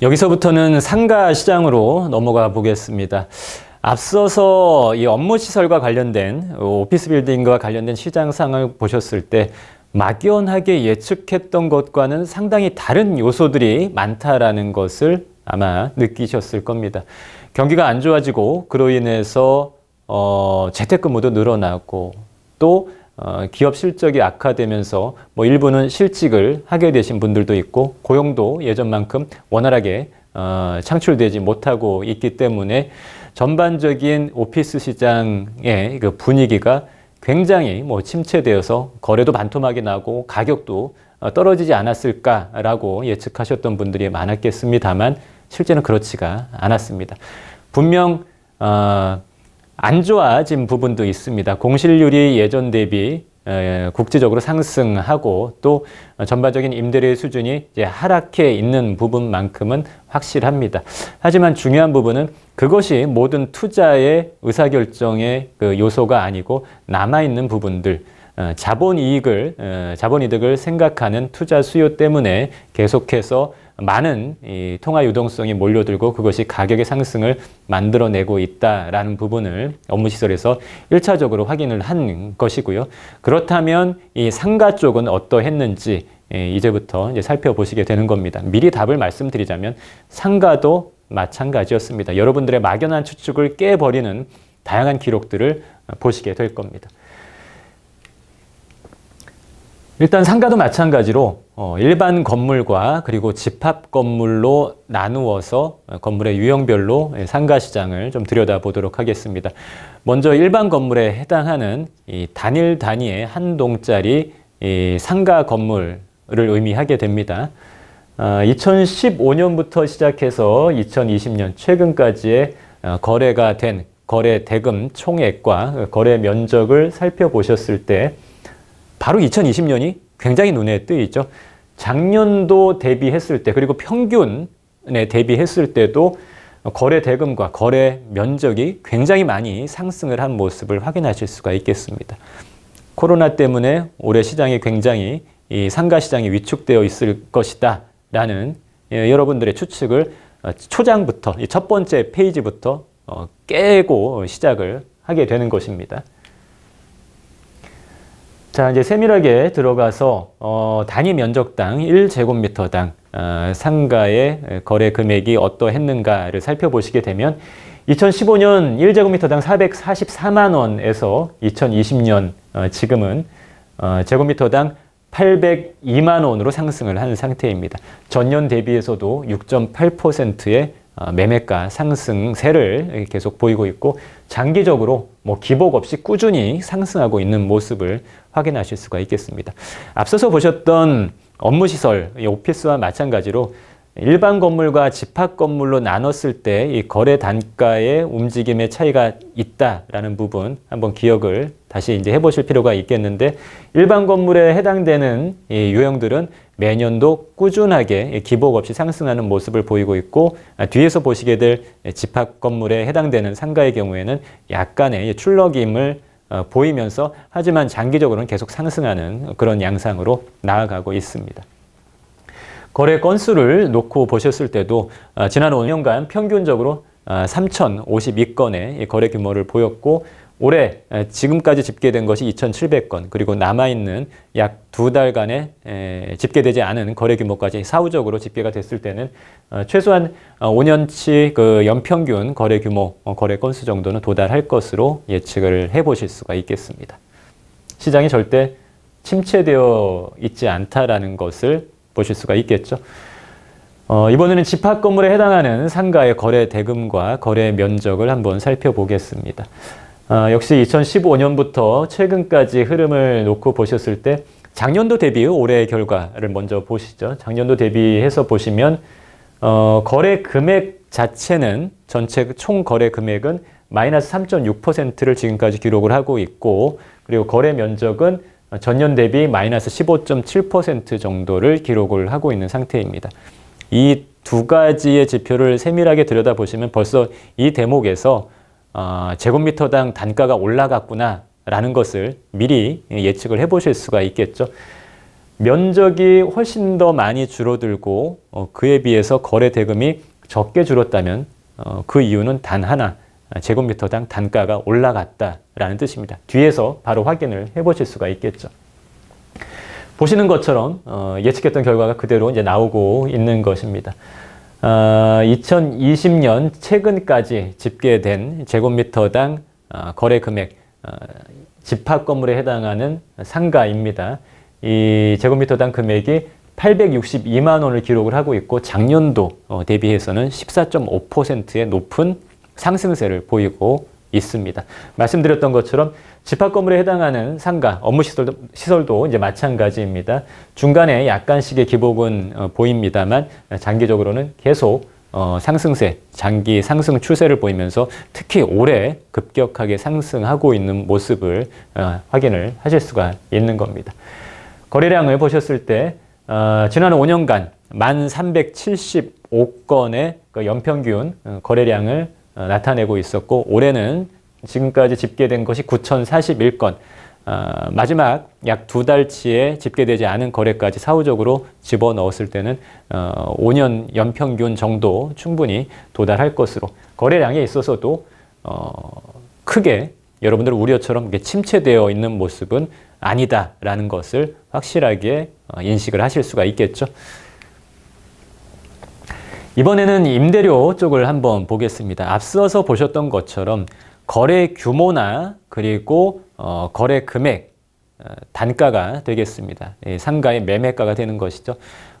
여기서부터는 상가 시장으로 넘어가 보겠습니다. 앞서서 이 업무 시설과 관련된 어, 오피스 빌딩과 관련된 시장 상황을 보셨을 때 막연하게 예측했던 것과는 상당히 다른 요소들이 많다라는 것을 아마 느끼셨을 겁니다. 경기가 안 좋아지고 그로 인해서 어, 재택근무도 늘어나고 또 어, 기업 실적이 악화되면서 뭐 일부는 실직을 하게 되신 분들도 있고 고용도 예전만큼 원활하게 어, 창출되지 못하고 있기 때문에 전반적인 오피스 시장의 그 분위기가 굉장히 뭐 침체되어서 거래도 반토막이 나고 가격도 어, 떨어지지 않았을까라고 예측하셨던 분들이 많았겠습니다만 실제는 그렇지가 않았습니다. 분명 어, 안 좋아진 부분도 있습니다. 공실률이 예전 대비 국제적으로 상승하고 또 전반적인 임대료의 수준이 하락해 있는 부분만큼은 확실합니다. 하지만 중요한 부분은 그것이 모든 투자의 의사결정의 그 요소가 아니고 남아있는 부분들 어, 자본 이익을 어, 자본 이득을 생각하는 투자 수요 때문에 계속해서 많은 이 통화 유동성이 몰려들고 그것이 가격의 상승을 만들어내고 있다라는 부분을 업무시설에서 1차적으로 확인을 한 것이고요. 그렇다면 이 상가 쪽은 어떠했는지 예, 이제부터 이제 살펴보시게 되는 겁니다. 미리 답을 말씀드리자면 상가도 마찬가지였습니다. 여러분들의 막연한 추측을 깨버리는 다양한 기록들을 보시게 될 겁니다. 일단 상가도 마찬가지로 어, 일반 건물과 그리고 집합 건물로 나누어서 어, 건물의 유형별로 예, 상가 시장을 좀 들여다보도록 하겠습니다. 먼저 일반 건물에 해당하는 단일 단위의 한 동짜리 상가 건물을 의미하게 됩니다. 2015년부터 아, 시작해서 2020년 최근까지의 어, 거래가 된 거래 대금 총액과 거래 면적을 살펴보셨을 때 바로 2020년이 굉장히 눈에 띄죠. 작년도 대비했을 때 그리고 평균에 대비했을 때도 거래 대금과 거래 면적이 굉장히 많이 상승을 한 모습을 확인하실 수가 있겠습니다. 코로나 때문에 올해 시장이 굉장히 이 상가 시장이 위축되어 있을 것이다 라는 예, 여러분들의 추측을 어, 초장부터 첫 번째 페이지부터 어, 깨고 시작을 하게 되는 것입니다. 자 이제 세밀하게 들어가서 어, 단위 면적당 1제곱미터당 어, 상가의 거래 금액이 어떠했는가를 살펴보시게 되면 2015년 1제곱미터당 444만 원에서 2020년 어, 지금은 어, 제곱미터당 802만 원으로 상승을 한 상태입니다. 전년 대비해서도 6.8%의 어, 매매가 상승세를 계속 보이고 있고 장기적으로 뭐 기복 없이 꾸준히 상승하고 있는 모습을 확인하실 수가 있겠습니다. 앞서서 보셨던 업무시설, 오피스와 마찬가지로 일반 건물과 집합 건물로 나눴을 때이 거래 단가의 움직임의 차이가 있다라는 부분 한번 기억을 다시 이제 해보실 필요가 있겠는데 일반 건물에 해당되는 이 유형들은 매년도 꾸준하게 기복 없이 상승하는 모습을 보이고 있고 아, 뒤에서 보시게 될 집합 건물에 해당되는 상가의 경우에는 약간의 출렁임을 어, 보이면서 하지만 장기적으로는 계속 상승하는 그런 양상으로 나아가고 있습니다. 거래 건수를 놓고 보셨을 때도 아, 지난 5년간 평균적으로 3,052건의 아, 거래 규모를 보였고 올해 지금까지 집계된 것이 2,700건 그리고 남아있는 약 두 달간에 집계되지 않은 거래 규모까지 사후적으로 집계가 됐을 때는 어, 최소한 5년치 어, 그 연평균 거래 규모 어, 거래 건수 정도는 도달할 것으로 예측을 해보실 수가 있겠습니다. 시장이 절대 침체되어 있지 않다라는 것을 보실 수가 있겠죠. 어, 이번에는 집합 건물에 해당하는 상가의 거래 대금과 거래 면적을 한번 살펴보겠습니다. 어, 역시 2015년부터 최근까지 흐름을 놓고 보셨을 때 작년도 대비 올해의 결과를 먼저 보시죠. 작년도 대비해서 보시면 어, 거래 금액 자체는 전체 총 거래 금액은 마이너스 3.6%를 지금까지 기록을 하고 있고 그리고 거래 면적은 전년 대비 마이너스 15.7% 정도를 기록을 하고 있는 상태입니다. 이 두 가지의 지표를 세밀하게 들여다보시면 벌써 이 대목에서 어, 제곱미터당 단가가 올라갔구나라는 것을 미리 예측을 해보실 수가 있겠죠. 면적이 훨씬 더 많이 줄어들고 어, 그에 비해서 거래 대금이 적게 줄었다면 어, 그 이유는 단 하나 제곱미터당 단가가 올라갔다라는 뜻입니다. 뒤에서 바로 확인을 해보실 수가 있겠죠. 보시는 것처럼 예측했던 결과가 그대로 이제 나오고 있는 것입니다. 어, 2020년 최근까지 집계된 제곱미터당 어, 거래 금액 어, 집합 건물에 해당하는 상가입니다. 이 제곱미터당 금액이 862만 원을 기록을 하고 있고 작년도 어, 대비해서는 14.5%의 높은 상승세를 보이고 있습니다. 말씀드렸던 것처럼 집합 건물에 해당하는 상가, 업무 시설도, 시설도 이제 마찬가지입니다. 중간에 약간씩의 기복은 어, 보입니다만 장기적으로는 계속 어, 상승세, 장기 상승 추세를 보이면서 특히 올해 급격하게 상승하고 있는 모습을 어, 확인을 하실 수가 있는 겁니다. 거래량을 보셨을 때 어, 지난 5년간 1,375건의 그 연평균 어, 거래량을 어, 나타내고 있었고 올해는 지금까지 집계된 것이 9,041건, 어, 마지막 약 두 달치에 집계되지 않은 거래까지 사후적으로 집어넣었을 때는 5년 어, 연평균 정도 충분히 도달할 것으로 거래량에 있어서도 크게 여러분들 우려처럼 침체되어 있는 모습은 아니다라는 것을 확실하게 인식을 하실 수가 있겠죠. 이번에는 임대료 쪽을 한번 보겠습니다. 앞서서 보셨던 것처럼 거래 규모나 그리고 어, 거래 금액 어, 단가가 되겠습니다. 예, 상가의 매매가가 되는 것이죠.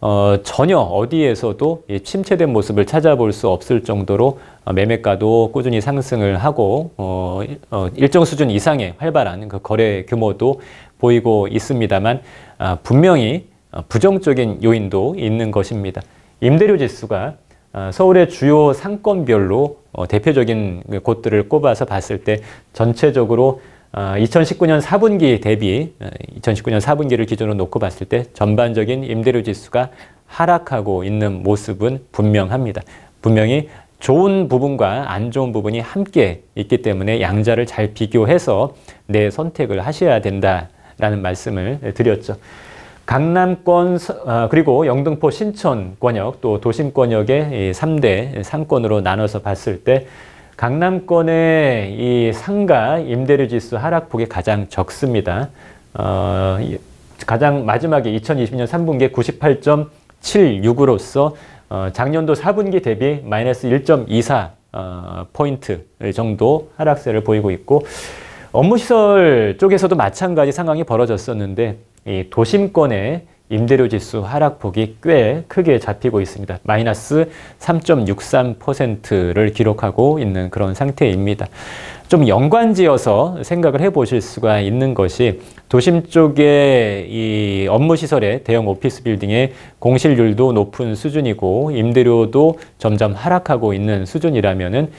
어, 전혀 어디에서도 예, 침체된 모습을 찾아볼 수 없을 정도로 어, 매매가도 꾸준히 상승을 하고 어, 어, 일정 수준 이상의 활발한 그 거래 규모도 보이고 있습니다만 아, 분명히 부정적인 요인도 있는 것입니다. 임대료 지수가 어, 서울의 주요 상권별로 어, 대표적인 그 곳들을 꼽아서 봤을 때 전체적으로 2019년 어, 4분기 대비 2019년 4분기를 기준으로 놓고 봤을 때 전반적인 임대료 지수가 하락하고 있는 모습은 분명합니다. 분명히 좋은 부분과 안 좋은 부분이 함께 있기 때문에 양자를 잘 비교해서 내 선택을 하셔야 된다라는 말씀을 드렸죠. 강남권 어, 그리고 영등포 신촌권역 또 도심권역의 3대 상권으로 나눠서 봤을 때 강남권의 이 상가 임대료 지수 하락폭이 가장 적습니다. 어, 가장 마지막에 2020년 3분기에 98.76으로서 어, 작년도 4분기 대비 마이너스 1.24 어, 포인트 정도 하락세를 보이고 있고 업무시설 쪽에서도 마찬가지 상황이 벌어졌었는데 이 도심권의 임대료 지수 하락폭이 꽤 크게 잡히고 있습니다. 마이너스 3.63%를 기록하고 있는 그런 상태입니다. 좀 연관지어서 생각을 해보실 수가 있는 것이 도심 쪽에이 업무시설의 대형 오피스 빌딩의 공실률도 높은 수준이고 임대료도 점점 하락하고 있는 수준이라면은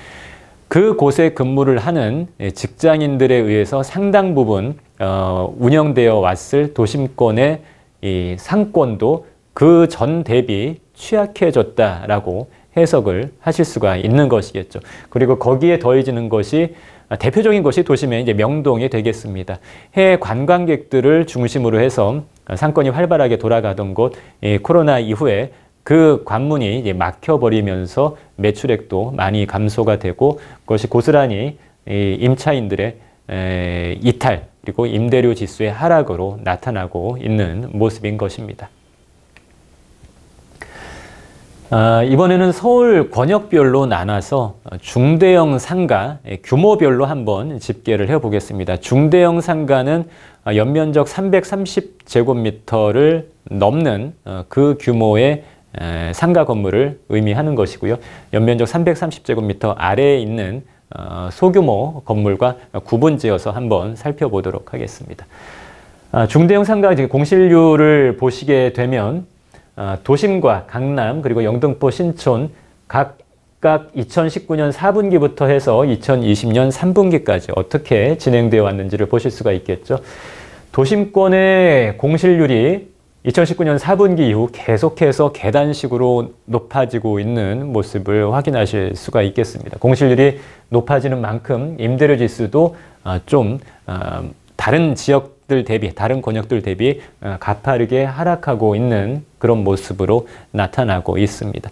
그곳에 근무를 하는 예, 직장인들에 의해서 상당 부분 어, 운영되어 왔을 도심권의 이 상권도 그 전 대비 취약해졌다라고 해석을 하실 수가 있는 것이겠죠. 그리고 거기에 더해지는 것이 아, 대표적인 것이 도심의 이제 명동이 되겠습니다. 해외 관광객들을 중심으로 해서 아, 상권이 활발하게 돌아가던 곳 예, 코로나 이후에 그 관문이 이제 막혀버리면서 매출액도 많이 감소가 되고 그것이 고스란히 임차인들의 이탈 그리고 임대료 지수의 하락으로 나타나고 있는 모습인 것입니다. 아, 이번에는 서울 권역별로 나눠서 중대형 상가 규모별로 한번 집계를 해보겠습니다. 중대형 상가는 연면적 330제곱미터를 넘는 어, 그 규모의 상가 건물을 의미하는 것이고요. 연면적 330제곱미터 아래에 있는 어, 소규모 건물과 구분지어서 한번 살펴보도록 하겠습니다. 아, 중대형 상가 공실률을 보시게 되면 아, 도심과 강남 그리고 영등포 신촌 각각 2019년 4분기부터 해서 2020년 3분기까지 어떻게 진행되어 왔는지를 보실 수가 있겠죠. 도심권의 공실률이 2019년 4분기 이후 계속해서 계단식으로 높아지고 있는 모습을 확인하실 수가 있겠습니다. 공실률이 높아지는 만큼 임대료 지수도 아, 좀 아, 다른 지역들 대비, 다른 권역들 대비 아, 가파르게 하락하고 있는 그런 모습으로 나타나고 있습니다.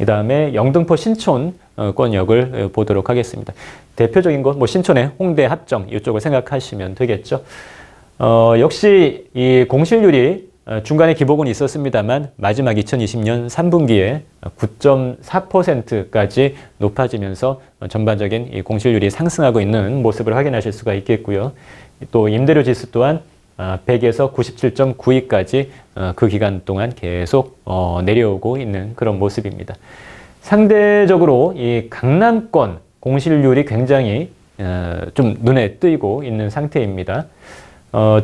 이 다음에 영등포 신촌 어, 권역을 어, 보도록 하겠습니다. 대표적인 건 뭐 신촌의 홍대 합정 이쪽을 생각하시면 되겠죠. 어, 역시 이 공실률이 어, 중간에 기복은 있었습니다만 마지막 2020년 3분기에 9.4%까지 높아지면서 전반적인 공실률이 상승하고 있는 모습을 확인하실 수가 있겠고요. 또 임대료 지수 또한 100에서 아, 97.92까지 어, 그 기간 동안 계속 어, 내려오고 있는 그런 모습입니다. 상대적으로 이 강남권 공실률이 굉장히 좀 눈에 띄고 있는 상태입니다.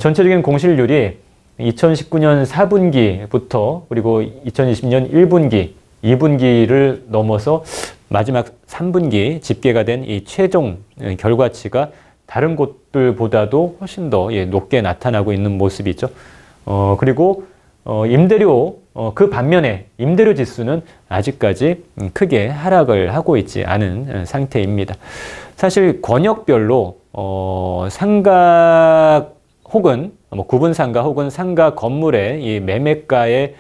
전체적인 공실률이 2019년 4분기부터 그리고 2020년 1분기, 2분기를 넘어서 마지막 3분기 집계가 된 이 최종 예, 결과치가 다른 곳들보다도 훨씬 더 예, 높게 나타나고 있는 모습이죠. 어, 그리고 어, 임대료 어, 그 반면에 임대료 지수는 아직까지 크게 하락을 하고 있지 않은 예, 상태입니다. 사실 권역별로 어, 상가 혹은 뭐 구분상가 혹은 상가 건물의 이 매매가의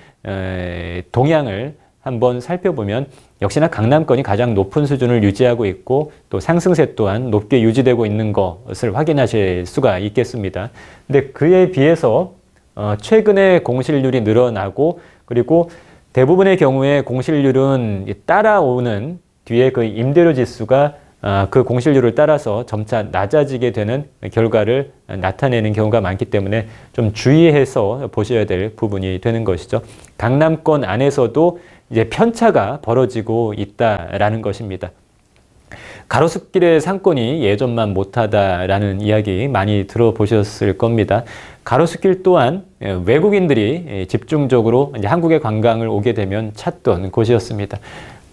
동향을 한번 살펴보면 역시나 강남권이 가장 높은 수준을 유지하고 있고 또 상승세 또한 높게 유지되고 있는 것을 확인하실 수가 있겠습니다. 근데 그에 비해서 어, 최근에 공실률이 늘어나고 그리고 대부분의 경우에 공실률은 따라오는 뒤에 그 임대료 지수가 아, 그 공실률을 따라서 점차 낮아지게 되는 결과를 나타내는 경우가 많기 때문에 좀 주의해서 보셔야 될 부분이 되는 것이죠. 강남권 안에서도 이제 편차가 벌어지고 있다라는 것입니다. 가로수길의 상권이 예전만 못하다라는 이야기 많이 들어보셨을 겁니다. 가로수길 또한 외국인들이 집중적으로 한국에 관광을 오게 되면 찾던 곳이었습니다.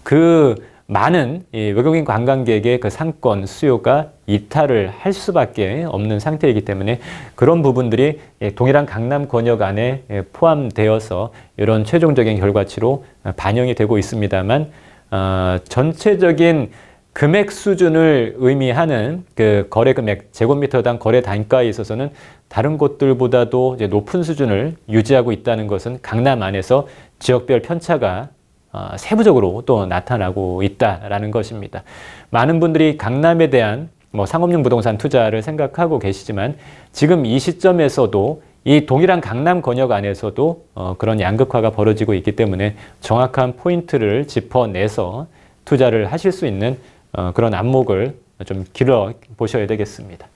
그 많은 외국인 관광객의 그 상권 수요가 이탈을 할 수밖에 없는 상태이기 때문에 그런 부분들이 예, 동일한 강남 권역 안에 예, 포함되어서 이런 최종적인 결과치로 어, 반영이 되고 있습니다만 어, 전체적인 금액 수준을 의미하는 그 거래 금액, 제곱미터당 거래 단가에 있어서는 다른 곳들보다도 높은 수준을 유지하고 있다는 것은 강남 안에서 지역별 편차가 어, 세부적으로 또 나타나고 있다라는 것입니다. 많은 분들이 강남에 대한 뭐 상업용 부동산 투자를 생각하고 계시지만 지금 이 시점에서도 이 동일한 강남 권역 안에서도 어 그런 양극화가 벌어지고 있기 때문에 정확한 포인트를 짚어내서 투자를 하실 수 있는 어 그런 안목을 좀 길어 보셔야 되겠습니다.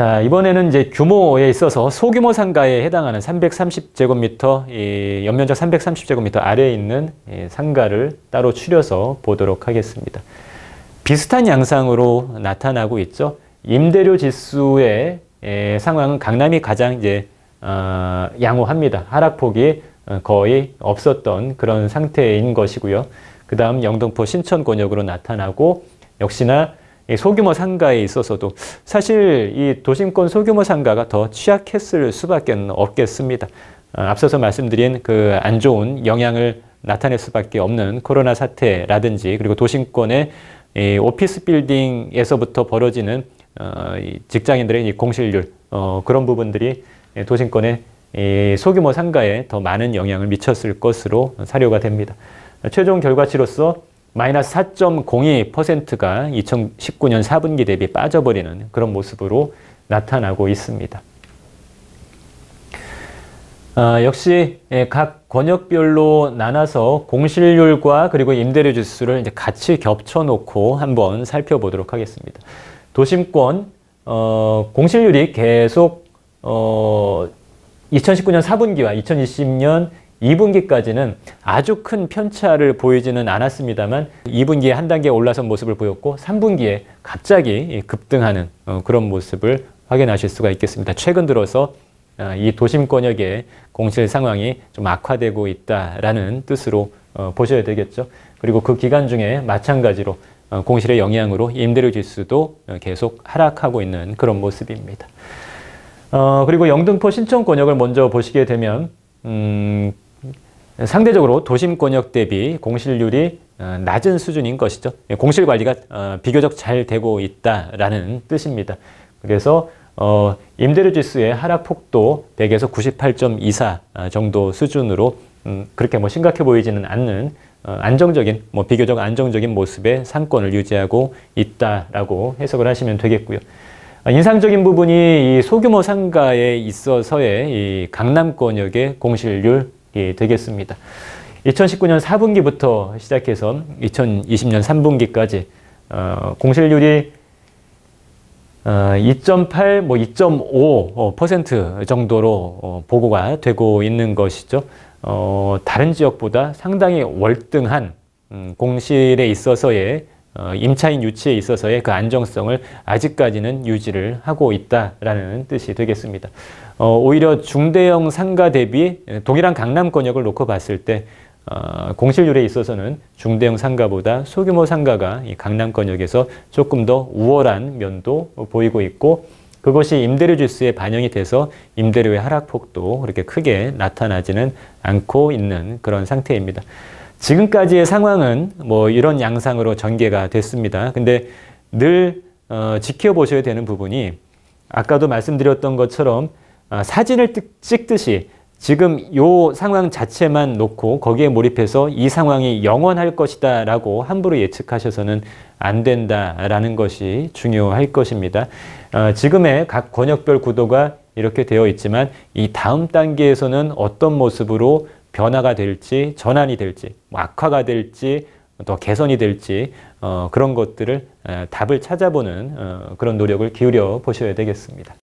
자, 이번에는 이제 규모에 있어서 소규모 상가에 해당하는 330제곱미터, 연면적 330제곱미터 아래에 있는 상가를 따로 추려서 보도록 하겠습니다. 비슷한 양상으로 나타나고 있죠. 임대료 지수의 예, 상황은 강남이 가장 이제 어, 양호합니다. 하락폭이 어, 거의 없었던 그런 상태인 것이고요. 그 다음 영등포 신천 권역으로 나타나고 역시나 소규모 상가에 있어서도 사실 이 도심권 소규모 상가가 더 취약했을 수밖에 없겠습니다. 어, 앞서서 말씀드린 그 안 좋은 영향을 나타낼 수밖에 없는 코로나 사태라든지 그리고 도심권의 오피스 빌딩에서부터 벌어지는 어, 직장인들의 공실률 어, 그런 부분들이 도심권의 소규모 상가에 더 많은 영향을 미쳤을 것으로 사료가 됩니다. 최종 결과치로서 마이너스 4.02%가 2019년 4분기 대비 빠져버리는 그런 모습으로 나타나고 있습니다. 아, 역시 예, 각 권역별로 나눠서 공실률과 그리고 임대료 지수를 이제 같이 겹쳐놓고 한번 살펴보도록 하겠습니다. 도심권 어, 공실률이 계속 어, 2019년 4분기와 2020년 2분기까지는 아주 큰 편차를 보이지는 않았습니다만 2분기에 한 단계 올라선 모습을 보였고 3분기에 갑자기 급등하는 어, 그런 모습을 확인하실 수가 있겠습니다. 최근 들어서 아, 이 도심 권역의 공실 상황이 좀 악화되고 있다라는 뜻으로 어, 보셔야 되겠죠. 그리고 그 기간 중에 마찬가지로 어, 공실의 영향으로 임대료 지수도 계속 하락하고 있는 그런 모습입니다. 어, 그리고 영등포 신청 권역을 먼저 보시게 되면 음, 상대적으로 도심 권역 대비 공실률이 어, 낮은 수준인 것이죠. 예, 공실 관리가 어, 비교적 잘 되고 있다라는 뜻입니다. 그래서 어, 임대료 지수의 하락폭도 100에서 98.24 정도 수준으로 음, 그렇게 뭐 심각해 보이지는 않는 안정적인 뭐 비교적 안정적인 모습의 상권을 유지하고 있다라고 해석을 하시면 되겠고요. 인상적인 부분이 이 소규모 상가에 있어서의 이 강남권역의 공실률 예, 되겠습니다. 2019년 4분기부터 시작해서 2020년 3분기까지 어, 공실률이 어, 2.8, 뭐 2.5% 어, 정도로 어, 보고가 되고 있는 것이죠. 어, 다른 지역보다 상당히 월등한 음, 공실에 있어서의 어, 임차인 유치에 있어서의 그 안정성을 아직까지는 유지를 하고 있다라는 뜻이 되겠습니다. 어, 오히려 중대형 상가 대비 동일한 강남권역을 놓고 봤을 때 어, 공실률에 있어서는 중대형 상가보다 소규모 상가가 강남권역에서 조금 더 우월한 면도 보이고 있고 그것이 임대료 지수에 반영이 돼서 임대료의 하락폭도 그렇게 크게 나타나지는 않고 있는 그런 상태입니다. 지금까지의 상황은 뭐 이런 양상으로 전개가 됐습니다. 근데 늘 어, 지켜보셔야 되는 부분이 아까도 말씀드렸던 것처럼 아, 사진을 찍듯이 지금 이 상황 자체만 놓고 거기에 몰입해서 이 상황이 영원할 것이다 라고 함부로 예측하셔서는 안 된다라는 것이 중요할 것입니다. 어, 지금의 각 권역별 구도가 이렇게 되어 있지만 이 다음 단계에서는 어떤 모습으로 변화가 될지 전환이 될지 뭐 악화가 될지 더 개선이 될지 어, 그런 것들을 에, 답을 찾아보는 어, 그런 노력을 기울여 보셔야 되겠습니다.